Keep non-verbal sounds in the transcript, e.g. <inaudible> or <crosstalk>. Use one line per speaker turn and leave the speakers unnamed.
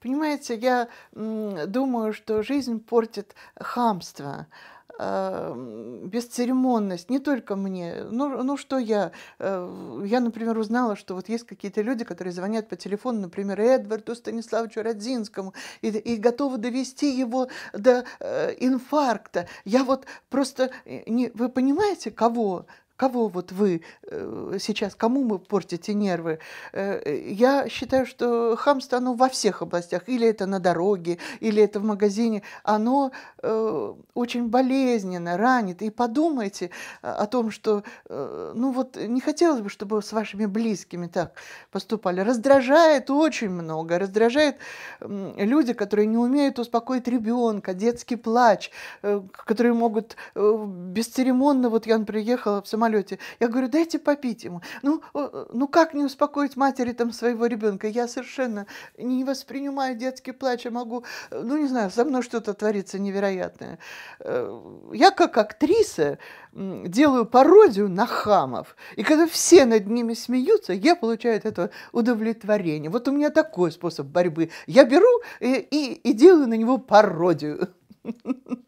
Понимаете, я думаю, что жизнь портит хамство а, бесцеремонность, не только мне. Ну, ну что я? Э, я, например, узнала, что вот есть какие-то люди, которые звонят по телефону, например, Эдварду Станиславовичу Родзинскому, и, и готовы довести его до э, инфаркта. Я вот просто... Э, не, вы понимаете, кого? кого вот вы э, сейчас, кому вы портите нервы. Э, я считаю, что хамство, оно во всех областях, или это на дороге, или это в магазине, оно э, очень болезненно ранит. И подумайте о том, что, ну вот, не хотелось бы, чтобы с вашими близкими так поступали. Раздражает очень много, раздражает люди, которые не умеют успокоить ребенка, детский плач, которые могут бесцеремонно, вот я, приехала, ехала в самолете, самолете. Я говорю, дайте попить ему. Ну, э, ну как не успокоить матери там своего ребенка? Я совершенно не воспринимаю детский плач, я могу, э, ну не знаю, со мной что-то творится невероятное. Э, я как актриса делаю пародию на хамов. И когда все над ними смеются, я получаю это удовлетворение. Вот у меня такой способ борьбы. Я беру и, и, и делаю на него пародию. <laughs>